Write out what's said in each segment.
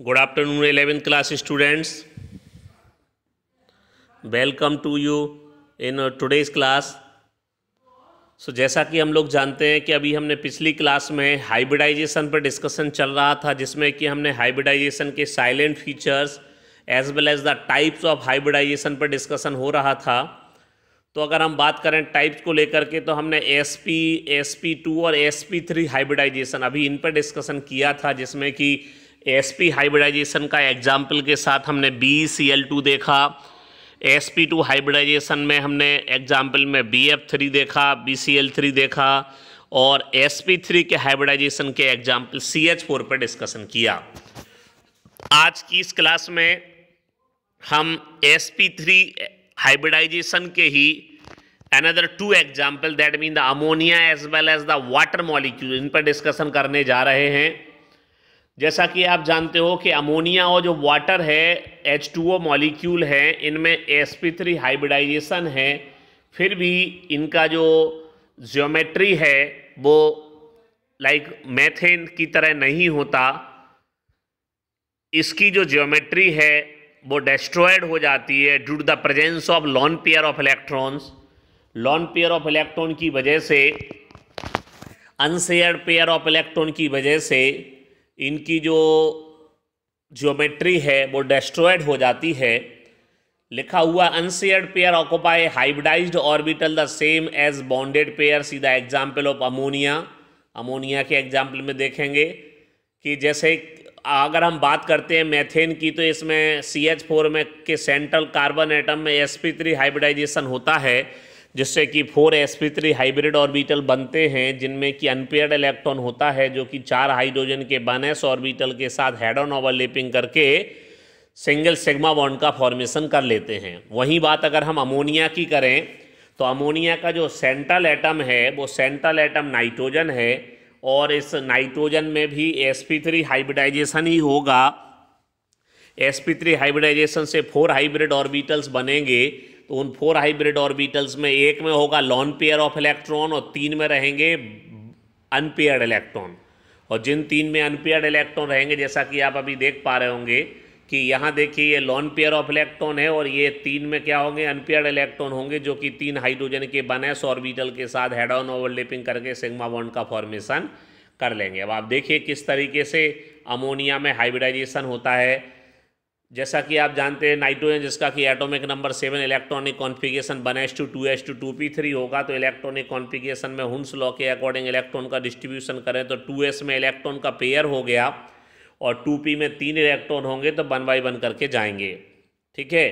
good afternoon 11th class students welcome to you in today's class so जैसा कि हम लोग जानते हैं कि अभी हमने पिछली क्लास में हाइब्रिडाइजेशन पर डिस्कशन चल रहा था जिसमें कि हमने हाइब्रिडाइजेशन के salient features as well as the types of hybridisation पर डिस्कशन हो रहा था तो अगर हम बात करें टाइप्स को लेकर के तो हमने S P S P two और एस पी थ्री हाइब्रिडाइजेशन अभी इन पर डिस्कशन किया था जिसमें कि एस पी हाइब्रिडाइजेशन का एग्जाम्पल के साथ हमने बी सी एल टू देखा एस पी टू हाइब्रिडाइजेशन में हमने एग्जाम्पल में बी एफ थ्री देखा बी सी एल थ्री देखा और एस पी थ्री के हाइब्रिडाइजेशन के एग्जाम्पल सी एच फोर पर डिस्कशन किया आज की इस क्लास में हम एस पी थ्री हाइब्रिडाइजेशन के ही another two example that mean the ammonia as well as the water molecule इन पर डिस्कशन करने जा रहे हैं जैसा कि आप जानते हो कि अमोनिया और जो वाटर है एच टू ओ मॉलिक्यूल है इनमें एस पी थ्री हाइब्रिडाइजेशन है फिर भी इनका जो ज्योमेट्री है वो लाइक मैथेन की तरह नहीं होता इसकी जो ज्योमेट्री है वो डिस्ट्रॉयड हो जाती है due to the presence of lone pair of electrons lone pair of electron की वजह से अनसेयर्ड पेयर ऑफ इलेक्ट्रॉन की वजह से इनकी जो ज्योमेट्री है वो डेस्ट्रॉयड हो जाती है लिखा हुआ unshared pair occupy hybridise orbital the same as bonded pair सीधा एग्जाम्पल ऑफ अमोनिया अमोनिया के एग्जाम्पल में देखेंगे कि जैसे अगर हम बात करते हैं मेथेन की तो इसमें सी एच फोर में के सेंट्रल कार्बन एटम में एस पी थ्री हाइब्रिडाइजेशन होता है जिससे कि four S three hybrid orbital बनते हैं जिनमें कि अनपेयर्ड इलेक्ट्रॉन होता है जो कि चार हाइड्रोजन के वन एस ऑर्बिटल के साथ हेड ऑन ओवरलेपिंग करके सिंगल सिग्मा बॉन्ड का फॉर्मेशन कर लेते हैं वहीं बात अगर हम अमोनिया की करें तो अमोनिया का जो सेंट्रल एटम है वो सेंट्रल एटम नाइट्रोजन है और इस नाइट्रोजन में भी एस थ्री हाइब्रिडाइजेशन ही होगा एस थ्री हाइब्रिडाइजेशन से फोर हाइब्रिड ऑर्बिटल्स बनेंगे उन फोर हाइब्रिड ऑर्बिटल्स में एक में होगा लॉन पेयर ऑफ इलेक्ट्रॉन और तीन में रहेंगे अनपेयर्ड इलेक्ट्रॉन और जिन तीन में अनपेयर्ड इलेक्ट्रॉन रहेंगे जैसा कि आप अभी देख पा रहे होंगे कि यहाँ देखिए ये लॉन पेयर ऑफ इलेक्ट्रॉन है और ये तीन में क्या होंगे अनपेयर्ड इलेक्ट्रॉन होंगे जो कि तीन हाइड्रोजन के बने ऑर्बिटल के साथ हेड ऑन ओवरलेपिंग करके सिग्मा बॉन्ड का फॉर्मेशन कर लेंगे अब आप देखिए किस तरीके से अमोनिया में हाइब्रिडाइजेशन होता है जैसा कि आप जानते हैं नाइट्रोजन जिसका कि atomic number seven electronic configuration one s two two s two two p three होगा तो इलेक्ट्रॉनिक कॉन्फ़िगरेशन में हुंस लॉ के अकॉर्डिंग इलेक्ट्रॉन का डिस्ट्रीब्यूशन करें तो टू एस में इलेक्ट्रॉन का पेयर हो गया और टू पी में तीन इलेक्ट्रॉन होंगे तो वन बाई वन करके जाएंगे ठीक है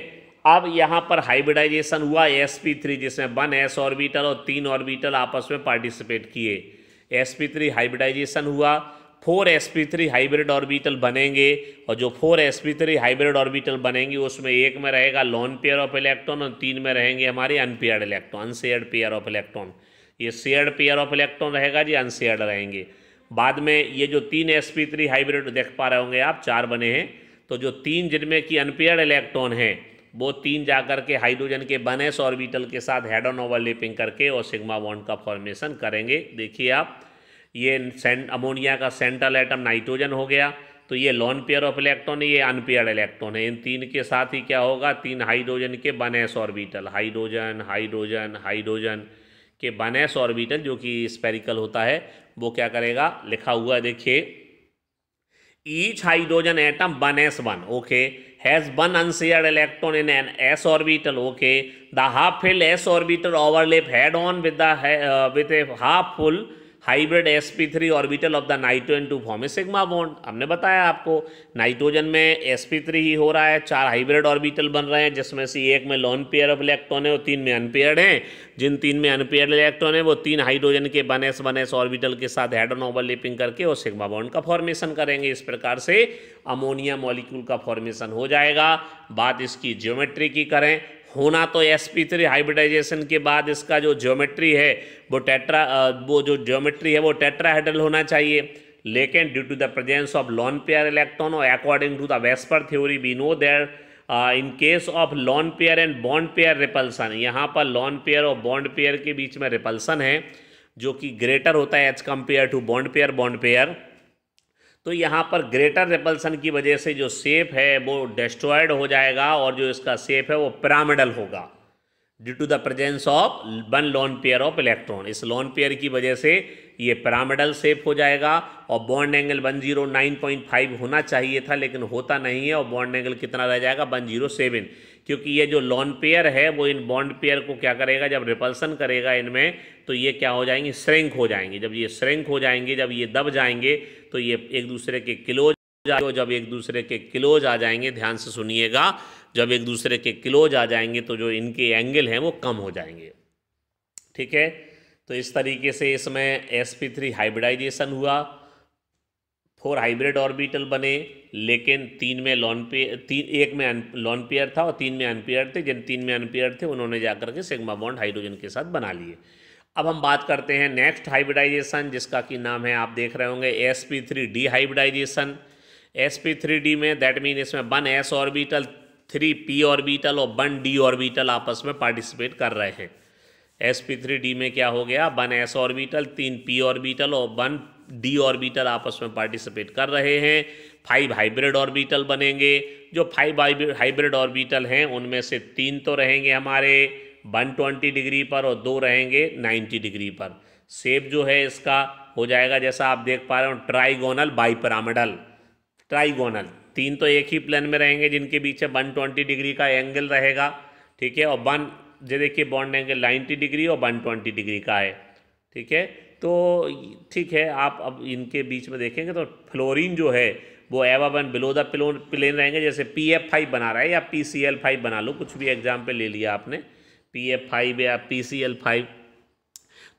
अब यहाँ पर हाइब्रिडाइजेशन हुआ एस पी थ्री जिसमें वन एस ऑर्बिटल और तीन ऑर्बिटल आपस में पार्टिसिपेट किए एस पी थ्री हाइब्रिडाइजेशन हुआ four s P three hybrid orbital बनेंगे और जो four s P three hybrid orbital बनेंगे उसमें एक में रहेगा लॉन पेयर ऑफ इलेक्ट्रॉन और तीन में रहेंगे हमारे unpaired electron unshared pair of electron ये शेयर्ड पेयर ऑफ इलेक्ट्रॉन रहेगा जी अनशेयर्ड रहेंगे बाद में ये जो तीन एस पी थ्री हाइब्रिड देख पा रहे होंगे आप चार बने हैं तो जो तीन जिनमें कि अनपेयर्ड इलेक्ट्रॉन हैं वो तीन जाकर के हाइड्रोजन के बनेस ऑर्बिटल के साथ हेड ऑन करके और सिग्मा बॉन्ड का फॉर्मेशन करेंगे देखिए आप ये अमोनिया का सेंट्रल एटम नाइट्रोजन हो गया तो ये लॉन पेयर ऑफ इलेक्ट्रॉन है ये अनपेयर इलेक्ट्रॉन है इन तीन के साथ ही क्या होगा तीन हाइड्रोजन के one s orbital hydrogen hydrogen hydrogen के बनेस ऑर्बिटल जो कि स्पेरिकल होता है वो क्या करेगा लिखा हुआ देखिए each hydrogen atom one s one okay has one unshare electron in an s orbital okay the half fill s orbital overlap head on with the with a half full hybrid s P three orbital of the nitrogen to form a sigma bond हमने बताया आपको nitrogen में S P three ही हो रहा है चार hybrid orbital बन रहे हैं जिसमें से एक में लॉन पेयर ऑफ इलेक्ट्रॉन है और तीन में अनपेयर्ड हैं जिन तीन में अनपेयर्ड इलेक्ट्रॉन है वो तीन हाइड्रोजन के वन एस एस ऑर्बिटल के साथ हेड्रोन ओवरलेपिंग करके और सिग्मा बॉन्ड का फॉर्मेशन करेंगे इस प्रकार से अमोनिया मॉलिक्यूल का फॉर्मेशन हो जाएगा बात इसकी ज्योमेट्री की करें होना तो एस पी थ्री हाइब्रिडाइजेशन के बाद इसका जो ज्योमेट्री है वो टेट्रा वो जो ज्योमेट्री है वो टेट्राहेड्रल होना चाहिए लेकिन due to the presence of lone pair electron और according to the VSEPR theory we know there in case of lone pair and bond pair repulsion यहाँ पर लॉन पेयर और बॉन्ड पेयर के बीच में रिपल्सन है जो कि ग्रेटर होता है as compared to bond pair bond pair तो यहाँ पर ग्रेटर रिपल्सन की वजह से जो सेप है वो डिस्ट्रॉयड हो जाएगा और जो इसका सेप है वो पिरामिडल होगा due to the presence of one lone pair of electron इस लॉन पेयर की वजह से ये पिरामिडल सेप हो जाएगा और बॉन्ड एंगल 109.5 होना चाहिए था लेकिन होता नहीं है और बॉन्ड एंगल कितना रह जाएगा 107 क्योंकि ये जो लॉन पेयर है वो इन बॉन्ड पेयर को क्या करेगा जब रिपल्सन करेगा इनमें तो ये क्या हो जाएंगे श्रेंक हो जाएंगे जब ये श्रेंक हो जाएंगे जब ये दब जाएंगे तो ये एक दूसरे के क्लोज जाए जब एक दूसरे के क्लोज आ जाएंगे ध्यान से सुनिएगा जब एक दूसरे के क्लोज आ जाएंगे तो जो इनके एंगल हैं वो कम हो जाएंगे ठीक है तो इस तरीके से इसमें एस पी थ्री हाइब्रिडाइजेशन हुआ फोर हाइब्रिड ऑर्बिटल बने लेकिन तीन में लॉन तीन एक में लॉन पेयर था और तीन में अनपेयर थे जिन तीन में अनपेयर थे उन्होंने जाकर के सिग्मा बॉन्ड हाइड्रोजन के साथ बना लिए अब हम बात करते हैं नेक्स्ट हाइब्रिडाइजेशन जिसका कि नाम है आप देख रहे होंगे s P three D hybridization s P three d में दैट मीन इसमें one s orbital three p orbital और वन डी ऑर्बिटल आपस में पार्टिसिपेट कर रहे हैं एस पी थ्री डी में क्या हो गया वन एस ऑर्बिटल तीन पी ऑर्बिटल और वन डी ऑर्बिटल आपस में पार्टिसिपेट कर रहे हैं फाइव हाइब्रिड ऑर्बिटल बनेंगे जो फाइव हाइब्रिड ऑर्बिटल हैं उनमें से तीन तो रहेंगे हमारे 120 डिग्री पर और दो रहेंगे 90 डिग्री पर सेप जो है इसका हो जाएगा जैसा आप देख पा रहे हो ट्राइगोनल बाईपरामिडल ट्राइगोनल तीन तो एक ही प्लेन में रहेंगे जिनके बीच में ट्वेंटी डिग्री का एंगल रहेगा ठीक है और वन जो देखिए बॉन्ड एंगल 90 डिग्री और 120 डिग्री का है ठीक है तो ठीक है आप अब इनके बीच में देखेंगे तो फ्लोरीन जो है वो एवा वन बिलो द प्लेन रहेंगे जैसे पी एफ फाइव बना रहा है या पी सी एल फाइव बना लो कुछ भी एग्जाम्पल ले लिया आपने पी एफ फाइव या पी सी एल फाइव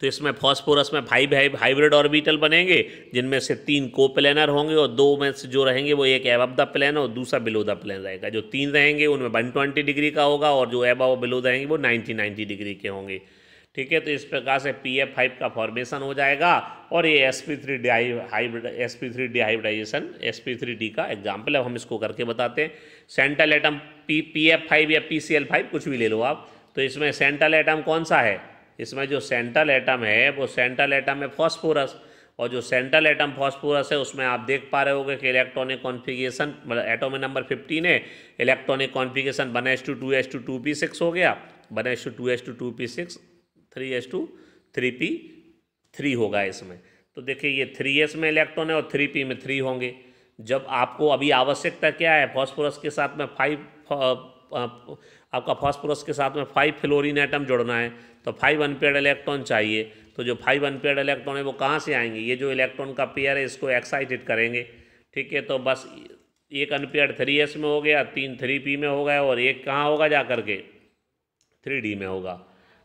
तो इसमें फॉस्फोरस में फाइव हाइब्रिड ऑर्बिटल बनेंगे जिनमें से तीन को प्लेनर होंगे और दो में से जो रहेंगे वो एक एबव द प्लान और दूसरा बिलो द प्लान रहेगा जो तीन रहेंगे उनमें वन ट्वेंटी डिग्री का होगा और जो एबव बिलो रहेंगे वो नाइन्टी नाइन्टी डिग्री के होंगे ठीक है तो इस प्रकार से पी एफ फाइव का फॉर्मेशन हो जाएगा और ये s P three hybrid s P three D hybridization s P three d का एग्जाम्पल है हम इसको करके बताते हैं central atom P P F five या पी सी एल फाइव कुछ भी ले लो आप तो इसमें सेंट्रल एटम कौन सा है इसमें जो सेंट्रल एटम है वो सेंट्रल एटम है फॉस्फोरस और जो सेंट्रल एटम फॉस्फोरस है उसमें आप देख पा रहे होगे कि इलेक्ट्रॉनिक कॉन्फ़िगरेशन मतलब एटोम नंबर 15 है electronic configuration one s two two s two two p six हो गया one s two two s two two p six three s two three p three होगा इसमें तो देखिए ये थ्री एस में इलेक्ट्रॉन है और थ्री पी में थ्री होंगे जब आपको अभी आवश्यकता क्या है फॉस्फोरस के साथ में फाइव आपका फॉस्फोरस के साथ में फाइव फ्लोरिन एटम जोड़ना है तो फाइव अनपेड इलेक्ट्रॉन चाहिए तो जो फाइव अनपेड इलेक्ट्रॉन है वो कहाँ से आएंगे ये जो इलेक्ट्रॉन का पेयर है इसको एक्साइटेड करेंगे ठीक है तो बस एक अनपेड थ्री एस में हो गया तीन थ्री पी में हो गया और एक कहाँ होगा जा करके थ्री डी में होगा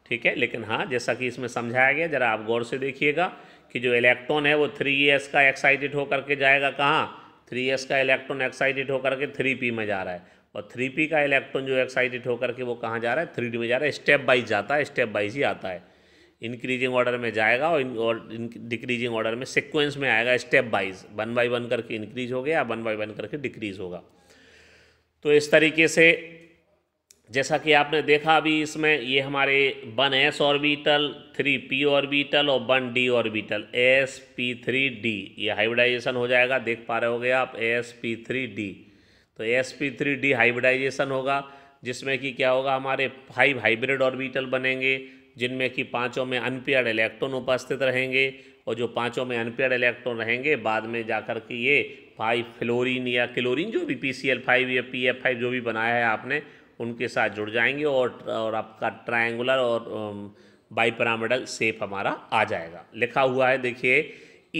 ठीक है लेकिन हाँ जैसा कि इसमें समझाया गया ज़रा आप गौर से देखिएगा कि जो इलेक्ट्रॉन है वो थ्री एस का एक्साइटेड होकर के जाएगा कहाँ थ्री एस का इलेक्ट्रॉन एक्साइटेड होकर के थ्री पी में जा रहा है और थ्री पी का इलेक्ट्रॉन जो एक्साइटेड होकर के वो कहाँ जा रहा है थ्री डी में जा रहा है स्टेप बाइज जाता है स्टेप बाइज ही आता है इंक्रीजिंग ऑर्डर में जाएगा और इन और डिक्रीजिंग ऑर्डर में सिक्वेंस में आएगा step wise one by one करके इंक्रीज हो गया वन बाई वन करके डिक्रीज होगा तो इस तरीके से जैसा कि आपने देखा अभी इसमें ये हमारे one s orbital three p orbital और one d orbital s P three d ये हाइब्रिडाइजेशन हो जाएगा देख पा रहे होगे आप एस पी थ्री डी तो s P three D hybridization होगा जिसमें कि क्या होगा हमारे फाइव हाइब्रिड ऑर्बिटल बनेंगे जिनमें कि पांचों में अनपेयर्ड इलेक्ट्रॉन उपस्थित रहेंगे और जो पांचों में अनपेयर्ड इलेक्ट्रॉन रहेंगे बाद में जाकर के ये फाइव फ्लोरिन या क्लोरिन जो भी पी सी एल फाइव या पी एफ फाइव जो भी बनाया है आपने उनके साथ जुड़ जाएंगे और और आपका ट्रायंगुलर और बाईपरामिडल um, सेप हमारा आ जाएगा लिखा हुआ है देखिए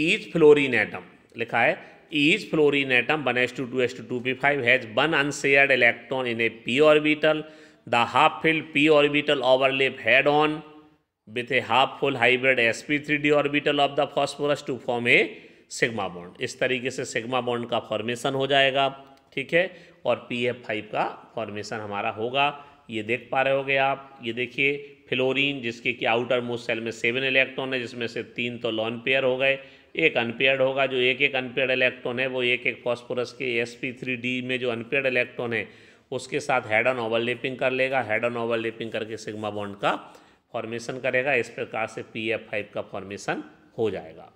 ईच फ्लोरिन एटम लिखा है is fluorine atom one s two two s two two p five has one unshared electron in a p orbital the half filled p orbital overlap head on with a half full hybrid s P three d orbital of the phosphorus to form a sigma bond इस तरीके से sigma bond का formation हो जाएगा ठीक है और P F five का फॉर्मेशन हमारा होगा ये देख पा रहे हो गए आप ये देखिए फ्लोरिन जिसके कि आउटर मोस्ट सेल में सेवन इलेक्ट्रॉन है जिसमें से तीन तो लॉन पेयर हो गए एक अनपेयर्ड होगा जो एक एक अनपेयर्ड इलेक्ट्रॉन है वो एक एक फॉस्फोरस के एस पी थ्री डी में जो अनपेयर्ड इलेक्ट्रॉन है उसके साथ हेड ऑन ओवरलेपिंग कर लेगा हेड ऑन ओवरलेपिंग करके सिग्मा बॉन्ड का फॉर्मेशन करेगा इस प्रकार से पी एफ फाइव का फॉर्मेशन हो जाएगा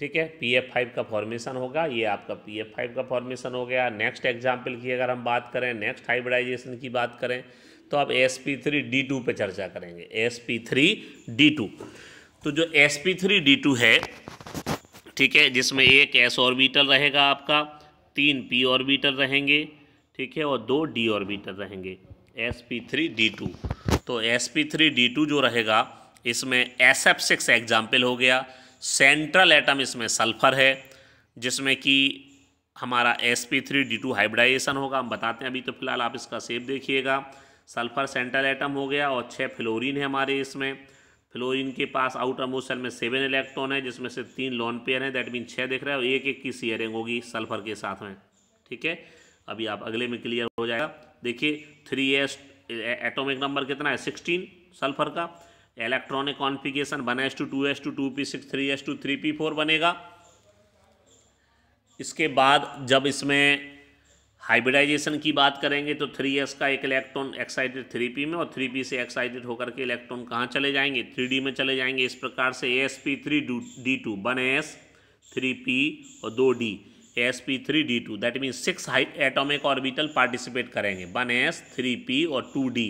ठीक है पी एफ फाइव का फॉर्मेशन होगा ये आपका पी एफ फाइव का फॉर्मेशन हो गया नेक्स्ट एग्जाम्पल की अगर हम बात करें नेक्स्ट हाइब्रिडाइजेशन की बात करें तो आप s P three d two पर चर्चा करेंगे s P three d two तो जो s P three d two है ठीक है जिसमें एक एस ऑर्बिटल रहेगा आपका तीन पी ऑर्बिटल रहेंगे ठीक है और दो डी ऑर्बिटल रहेंगे s P three d two तो s P three d two जो रहेगा इसमें एस एफ सिक्स एग्जाम्पल हो गया सेंट्रल एटम इसमें सल्फर है जिसमें कि हमारा s P three d two hybridization होगा हम बताते हैं अभी तो फिलहाल आप इसका सेप देखिएगा सल्फर सेंट्रल एटम हो गया और छः फ्लोरीन है हमारे इसमें फ्लोरीन के पास आउटर मोस्ट सेल में सेवन इलेक्ट्रॉन है जिसमें से तीन लॉन पेयर हैं दैट मीन छः देख रहे हैं और एक एक की सीयरिंग होगी सल्फर के साथ में ठीक है अभी आप अगले में क्लियर हो जाएगा देखिए थ्री एस एटोमिक नंबर कितना है सिक्सटीन सल्फर का electronic configuration one s two two s two two p six three s two three p four बनेगा इसके बाद जब इसमें हाइब्रिडाइजेशन की बात करेंगे तो थ्री एस का एक इलेक्ट्रॉन एक्साइटेड थ्री पी में और थ्री पी से एक्साइटेड होकर के इलेक्ट्रॉन कहाँ चले जाएंगे थ्री डी में चले जाएंगे इस प्रकार से s P three d two one s three p और दो d s P three d two that means six हाई एटोमिक ऑर्बिटल पार्टिसिपेट करेंगे वन एस थ्री पी और टू डी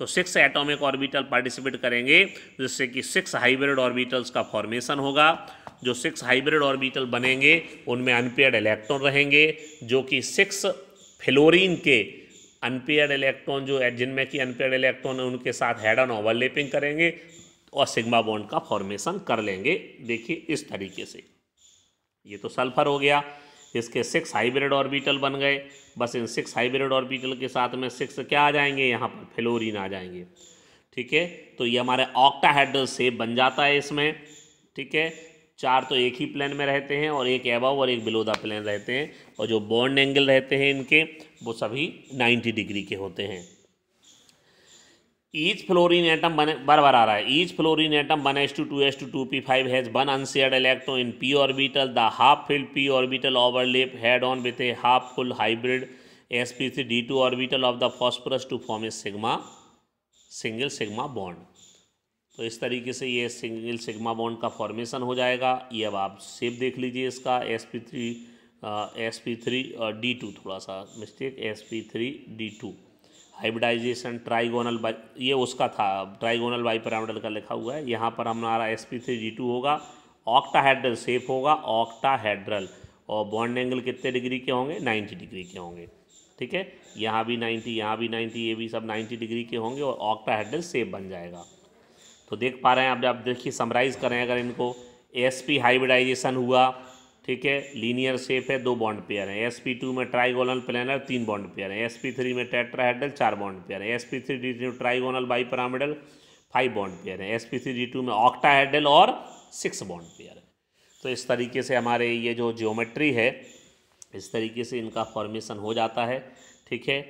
तो सिक्स एटॉमिक ऑर्बिटल पार्टिसिपेट करेंगे जिससे कि six hybrid orbitals का फॉर्मेशन होगा जो सिक्स हाइब्रिड ऑर्बिटल बनेंगे उनमें अनपेयर्ड इलेक्ट्रॉन रहेंगे जो कि सिक्स फ्लोरीन के अनपेयर्ड इलेक्ट्रॉन जो है जिनमें कि अनपेयर्ड इलेक्ट्रॉन है उनके साथ हेड ऑन ओवरलेपिंग करेंगे और सिग्मा बॉन्ड का फॉर्मेशन कर लेंगे देखिए इस तरीके से ये तो सल्फर हो गया इसके सिक्स हाइब्रिड ऑर्बिटल बन गए बस इन सिक्स हाइब्रिड ऑर्बिटल के साथ में सिक्स क्या आ जाएंगे यहाँ पर फ्लोरिन आ जाएंगे ठीक है तो ये हमारे ऑक्टाहेड्रल सेप बन जाता है इसमें ठीक है चार तो एक ही प्लेन में रहते हैं और एक एबव और एक बिलो द प्लेन रहते हैं और जो बॉन्ड एंगल रहते हैं इनके वो सभी 90 डिग्री के होते हैं ईच फ्लोरिन एटम बने बार बार आ रहा है each fluorine atom one s two two s two two p five has one unshare electron in p orbital the half filled p orbital overlap head on with a half full hybrid s P three d two orbital of the phosphorus to form a sigma single sigma bond तो इस तरीके से ये single sigma bond का formation हो जाएगा ये अब आप सेप देख लीजिए इसका s P three s P three d two थोड़ा सा mistake s P three d two hybridization trigonal bi ये उसका था ट्राइगोनल बाई पैरामीटर का लिखा हुआ है यहाँ पर हमारा s P three d two होगा ऑक्टाहेड्रल सेफ होगा ऑक्टाहेड्रल और बॉन्ड एंगल कितने डिग्री के होंगे 90 डिग्री के होंगे ठीक है यहाँ भी 90 यहाँ भी 90 ये भी सब 90 डिग्री के होंगे और ऑक्टाहेड्रल सेफ बन जाएगा तो देख पा रहे हैं आप जब देखिए समराइज़ करें अगर इनको एस पी हाइब्रिडाइजेशन हुआ ठीक है लीनियर शेप है दो बॉन्ड पेयर हैं एस पी टू में ट्राइगोनल प्लानर तीन बॉन्ड पेयर हैं एस पी थ्री में टेट्राहेड्रल चार बॉन्ड पेयर हैं s P three d two trigonal bipyramidal five bond pair हैं s P three d two में octahedral और सिक्स बॉन्ड पेयर है तो इस तरीके से हमारे ये जो जियोमेट्री है इस तरीके से इनका फॉर्मेशन हो जाता है ठीक है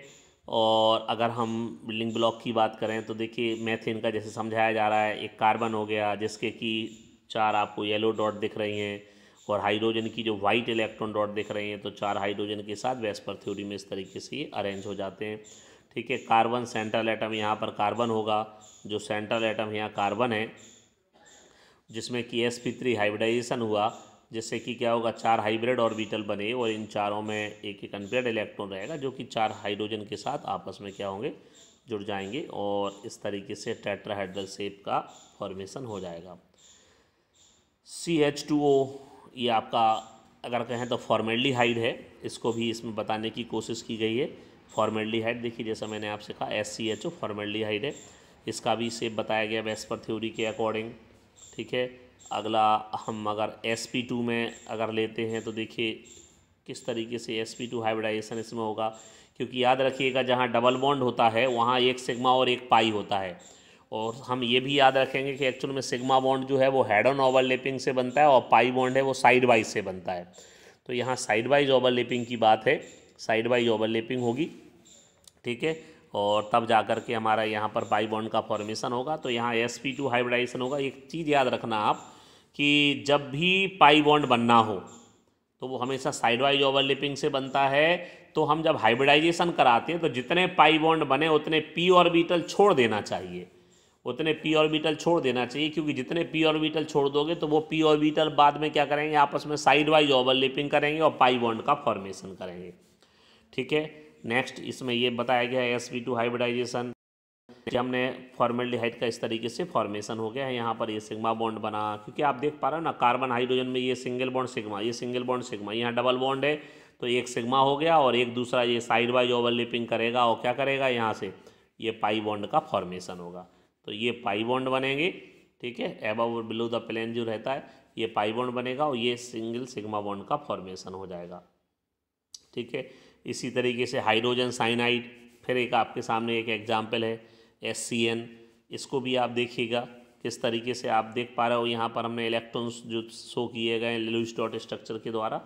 और अगर हम बिल्डिंग ब्लॉक की बात करें तो देखिए मैथिन का जैसे समझाया जा रहा है एक कार्बन हो गया जिसके कि चार आपको येलो डॉट दिख रही हैं और हाइड्रोजन की जो वाइट इलेक्ट्रॉन डॉट देख रहे हैं तो चार हाइड्रोजन के साथ वेस्पर थ्योरी में इस तरीके से ये अरेंज हो जाते हैं ठीक है कार्बन सेंट्रल एटम यहाँ पर कार्बन होगा जो सेंट्रल एटम यहाँ कार्बन है जिसमें कि एस पी थ्री हाइब्रिडाइजेशन हुआ जिससे कि क्या होगा चार हाइब्रिड ऑर्बिटल बने और इन चारों में एक एक अनपेड इलेक्ट्रॉन रहेगा जो कि चार हाइड्रोजन के साथ आपस में क्या होंगे जुड़ जाएंगे और इस तरीके से टेट्राहाइड्रल शेप का फॉर्मेशन हो जाएगा सी एच टू ओ ये आपका अगर कहें तो फॉर्मेली हाइड है इसको भी इसमें बताने की कोशिश की गई है फॉर्मेली हाइड देखिए जैसा मैंने आपसे कहा S C H O formaldehyde है इसका भी सेप बताया गया वेस्पर पर थ्योरी के अकॉर्डिंग ठीक है अगला हम अगर एस पी टू में अगर लेते हैं तो देखिए किस तरीके से एस पी टू हाइब्रिडाइजेशन इसमें होगा क्योंकि याद रखिएगा जहाँ डबल बॉन्ड होता है वहाँ एक सिग्मा और एक पाई होता है और हम ये भी याद रखेंगे कि एक्चुअल में सिग्मा बॉन्ड जो है वो हेड ऑन ओवरलेपिंग से बनता है और पाई बॉन्ड है वो साइड वाइज से बनता है तो यहाँ साइड वाइज ओवरलेपिंग की बात है साइड वाइज ओवरलेपिंग होगी ठीक है और तब जा कर के हमारा यहाँ पर पाई बॉन्ड का फॉर्मेशन होगा तो यहाँ एस पी टू हाइब्रिडाइजेशन होगा एक चीज़ याद रखना आप कि जब भी पाई बॉन्ड बनना हो तो वो हमेशा साइड वाइज ओवरलिपिंग से बनता है तो हम जब हाइब्रिडाइजेशन कराते हैं तो जितने पाई बॉन्ड बने उतने पी ऑर्बिटल छोड़ देना चाहिए उतने पी ऑर्बिटल छोड़ देना चाहिए क्योंकि जितने पी ऑर्बिटल छोड़ दोगे तो वो पी ऑर्बिटल बाद में क्या करेंगे आपस में साइड वाइज ओवरलिपिंग करेंगे और पाई बॉन्ड का फॉर्मेशन करेंगे ठीक है नेक्स्ट इसमें ये बताया गया है एस बी टू हाइब्रिडाइजेशन हमने फॉर्मेल्डिहाइड का इस तरीके से फॉर्मेशन हो गया है यहाँ पर ये सिग्मा बॉन्ड बना क्योंकि आप देख पा रहे हो ना कार्बन हाइड्रोजन में ये सिंगल बॉन्ड सिग्मा ये सिंगल बॉन्ड सिग्मा यहाँ डबल बॉन्ड है तो एक सिग्मा हो गया और एक दूसरा ये साइड वाइज ओवरलिपिंग करेगा और क्या करेगा यहाँ से ये पाई बॉन्ड का फॉर्मेशन होगा तो ये पाई बॉन्ड बनेंगे ठीक है एबव और बिलो द प्लेन जो रहता है ये पाई बॉन्ड बनेगा और ये सिंगल सिग्मा बॉन्ड का फॉर्मेशन हो जाएगा ठीक है इसी तरीके से हाइड्रोजन साइनाइड फिर एक आपके सामने एक एग्जाम्पल है एस इसको भी आप देखिएगा किस तरीके से आप देख पा रहे हो यहाँ पर हमने इलेक्ट्रॉन्स जो शो किए गए हैं डॉट स्ट्रक्चर के द्वारा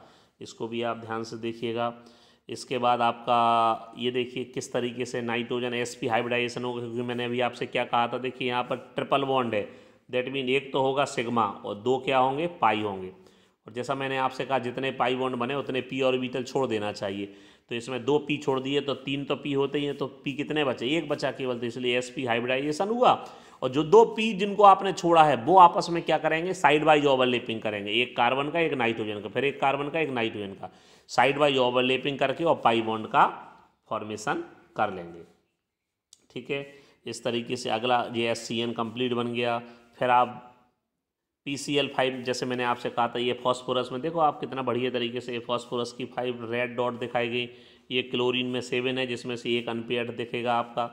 इसको भी आप ध्यान से देखिएगा इसके बाद आपका ये देखिए किस तरीके से नाइट्रोजन एस पी हाइब्रिडाइजेशन होगा क्योंकि मैंने अभी आपसे क्या कहा था देखिए यहाँ पर ट्रिपल बॉन्ड है दैट मीन एक तो होगा सिग्मा और दो क्या होंगे पाई होंगे और जैसा मैंने आपसे कहा जितने पाई बॉन्ड बने उतने पी ऑर्बिटल छोड़ देना चाहिए तो इसमें दो पी छोड़ दिए तो तीन तो पी होते ही हैं तो पी कितने बचे एक बचा केवल तो इसलिए एस पी हाइब्रिडाइजेशन हुआ और जो दो पी जिनको आपने छोड़ा है वो आपस में क्या करेंगे साइड बाइज ओवरलिपिंग करेंगे एक कार्बन का एक नाइट्रोजन का फिर एक कार्बन का एक नाइट्रोजन का साइड बाई ओवरलेपिंग करके और पाई बॉन्ड का फॉर्मेशन कर लेंगे ठीक है इस तरीके से अगला ये एस सी एन कम्प्लीट बन गया फिर आप पी सी एल फाइव जैसे मैंने आपसे कहा था ये फॉस्फोरस में देखो आप कितना बढ़िया तरीके से फॉस्फोरस की फाइव रेड डॉट दिखाई गई ये क्लोरीन में सेवन है जिसमें से एक अनपेयर्ड दिखेगा आपका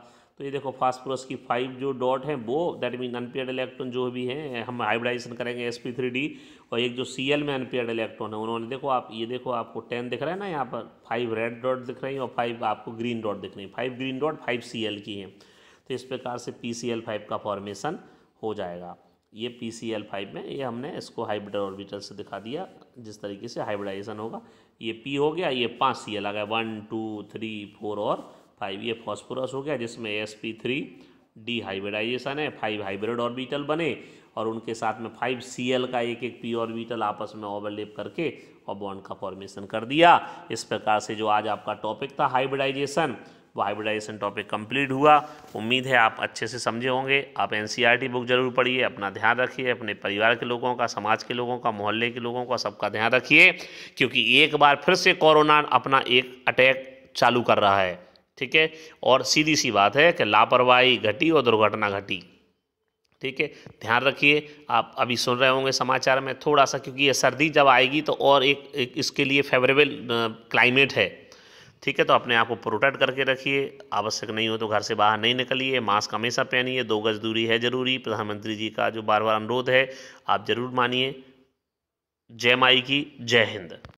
तो ये देखो फास्फोरस की फाइव जो डॉट हैं वो दैट मीन अनपेयर्ड इलेक्ट्रॉन जो भी हैं हम हाइब्रिडाइजेशन करेंगे एस पी थ्री डी और एक जो सी एल में अनपेयर्ड इलेक्ट्रॉन है उन्होंने देखो आप ये देखो आपको टेन दिख रहा है ना यहाँ पर फाइव रेड डॉट दिख रही है और फाइव आपको ग्रीन डॉट दिख रही है five green dot five C L की हैं तो इस प्रकार से पी सी एल फाइव का फॉर्मेशन हो जाएगा ये पी सी एल फाइव में ये हमने इसको हाइब्रिड ऑर्बिटल से दिखा दिया जिस तरीके से हाइब्रिडाइजेशन होगा ये पी हो गया ये पाँच सी एल आ गया वन टू थ्री फोर और फाइव ये फॉस्फोरस हो गया जिसमें S P three D hybridisation है फाइव हाइब्रिड ऑर्बिटल बने और उनके साथ में फाइव सी एल का एक एक पी ऑर्बिटल आपस में ओवरलेप करके और बॉन्ड का फॉर्मेशन कर दिया इस प्रकार से जो आज आपका टॉपिक था हाइब्रिडाइजेशन वो हाइब्रिडाइजेशन टॉपिक कंप्लीट हुआ उम्मीद है आप अच्छे से समझे होंगे आप टी बुक e जरूर पढ़िए अपना ध्यान रखिए अपने परिवार के लोगों का समाज के लोगों का मोहल्ले के लोगों का सबका ध्यान रखिए क्योंकि एक बार फिर से कोरोना अपना एक अटैक चालू कर रहा है ठीक है और सीधी सी बात है कि लापरवाही घटी और दुर्घटना घटी ठीक है ध्यान रखिए आप अभी सुन रहे होंगे समाचार में थोड़ा सा क्योंकि ये सर्दी जब आएगी तो और एक, एक इसके लिए फेवरेबल क्लाइमेट है ठीक है तो अपने आप को प्रोटेक्ट करके रखिए आवश्यक नहीं हो तो घर से बाहर नहीं निकलिए मास्क हमेशा पहनिए दो गज दूरी है ज़रूरी प्रधानमंत्री जी का जो बार बार अनुरोध है आप ज़रूर मानिए जय माई की जय हिंद